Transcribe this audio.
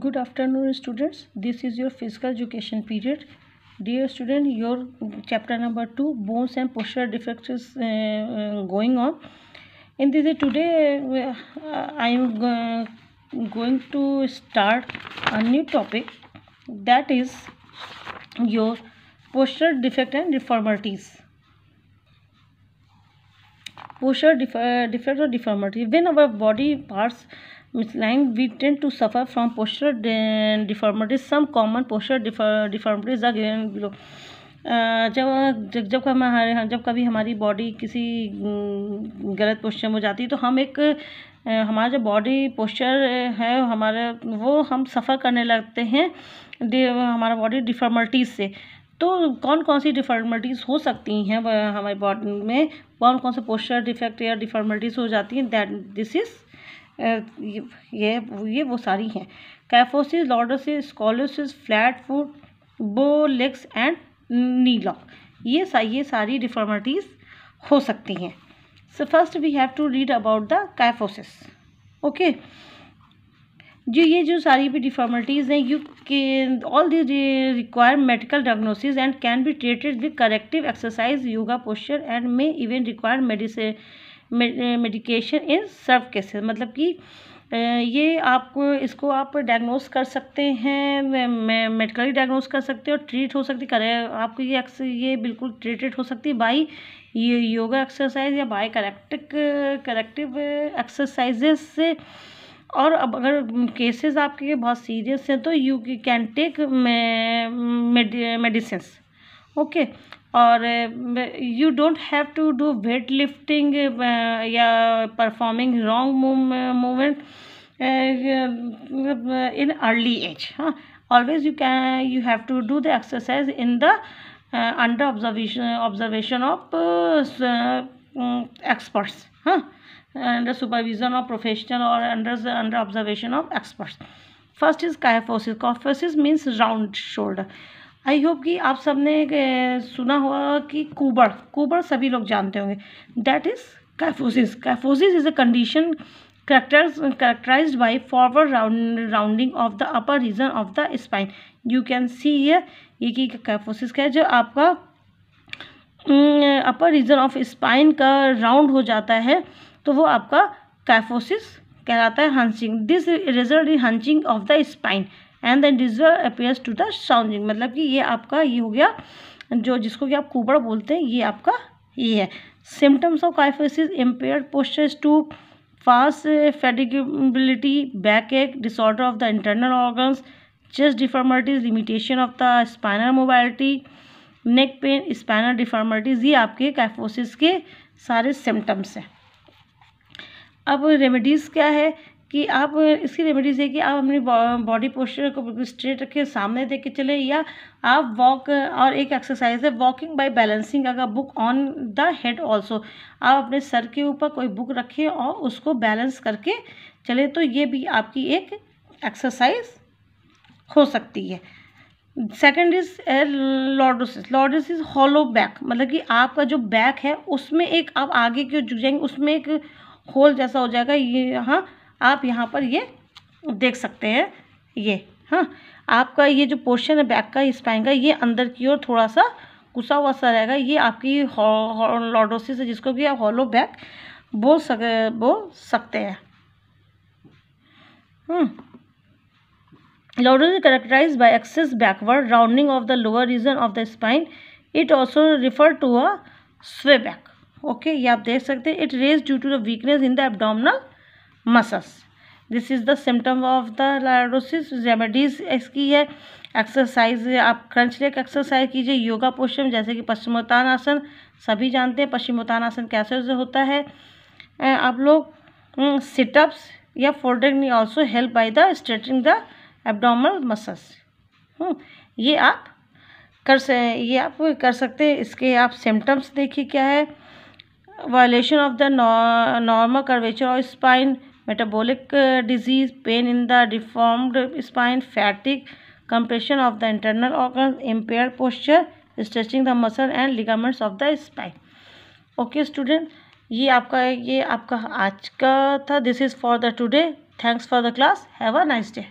good afternoon students this is your physical education period dear student your chapter number 2 bones and posture defects is uh, uh, going on in this uh, today i am uh, going to start a new topic that is your posture defect and deformities posture defect और deformity when our body parts line we tend to suffer from posture deformities some common posture deformities are given below जब जब जब हमारे जब कभी हमारी body किसी mm, गलत पोस्चर में जाती है तो हम एक uh, हमारा जो बॉडी पोस्चर है हमारे वो हम सफ़र करने लगते हैं हमारा बॉडी डिफॉर्मिटीज से तो कौन कौन सी डिफॉर्मेलिटीज़ हो सकती हैं हमारे बॉडी में कौन कौन से पोस्चर डिफेक्ट या डिफॉर्मेलिटीज़ हो जाती हैं दैट दिस इज़ ये ये वो सारी हैं kyphosis lordosis scoliosis flat foot bow legs and knee lock ये सा ये सारी डिफॉर्मेलिटीज़ हो सकती हैं so first we have to read about the kyphosis okay जो ये जो सारी भी डिफॉर्मिलिटीज़ हैं यू के all this require medical diagnosis and can be treated with corrective exercise yoga posture and may even require medicine medication in severe cases मतलब कि eh, ये आपको इसको आप डायग्नोस कर सकते हैं मेडिकली डायग्नोस कर सकते हैं और ट्रीट हो सकती करे आपको ये ये बिल्कुल ट्रीटेड हो सकती है बाई योगा एक्सरसाइज या बाई करेक्टिक करेक्टिव एक्सरसाइजेस से और अब अगर केसेस आपके बहुत सीरियस हैं तो you can take medicine okay और you don't have to do weight lifting या performing wrong movement in early age हाँ always you can you have to do the exercise in the under observation observation of experts हाँ under supervision of professional और under under observation of experts first is kyphosis kyphosis means round shoulder I hope कि आप सबने सुना हुआ कि कुबड़ कुबड़ सभी लोग जानते होंगे that is kyphosis kyphosis is a condition characters characterize by forward round rounding of the upper region of the spine you can see ये ये कि कैफोसिस का है जो आपका अपर रीजन ऑफ स्पाइन का राउंड हो जाता है तो वो आपका कैफोसिस कहलाता है hunching this result in hunching of the spine and the individual appears to the sounding मतलब कि ये आपका ये हो गया जो जिसको कि आप कुबड़ बोलते हैं ये आपका ये है symptoms of kyphosis impair posture too fast fatigability back ache disorder of the internal organs chest deformities limitation of the spinal mobility neck pain spinal deformities ये आपके काइफोसिस के सारे सिम्टम्स हैं अब रेमेडीज़ क्या है कि आप इसकी रेमेडीज़ है कि आप अपनी बॉडी पोस्चर को बिल्कुल स्ट्रेट रखें सामने देख के चलें या आप वॉक और एक एक्सरसाइज है वॉकिंग बाय बैलेंसिंग अगर book on the head also आप अपने सर के ऊपर कोई बुक रखें और उसको बैलेंस करके चलें तो ये भी आपकी एक एक्सरसाइज हो सकती है second is lordosis lordosis hollow back मतलब कि आपका जो बैक है उसमें एक आप आगे की जो जाएंगे उसमें एक होल जैसा हो जाएगा ये हाँ आप यहाँ पर ये देख सकते हैं ये हाँ आपका ये जो पोर्शन है बैक का स्पाइन का ये अंदर की ओर थोड़ा सा घुसा हुआ सा रहेगा ये आपकी लॉडोसिस है जिसको कि आप हॉलो बैक बोल सक बोल सकते हैं lordosis characterize by excess backward rounding of the lower region of the spine it also refer to a sway back okay ये आप देख सकते हैं it raise due to the weakness in the abdominal muscles this is the symptom of the lordosis remedies इसकी है exercise आप crunch lake exercise कीजिए yoga poster जैसे कि पश्चिमोत्तान आसन सभी जानते हैं पश्चिमोत्तान आसन कैसे होता है आप लोग सिटअप्स या folding knee also help by the stretching the abdominal muscles ये आप कर से ये आप कर सकते हैं इसके आप सिम्टम्स देखिए क्या है violation of the normal curvature of spine metabolic disease pain in the deformed spine fatigue compression of the internal organ impair posture stretching the muscle and ligaments of the spine okay student ये आपका ये आपका आज का था this is for the today thanks for the class have a nice day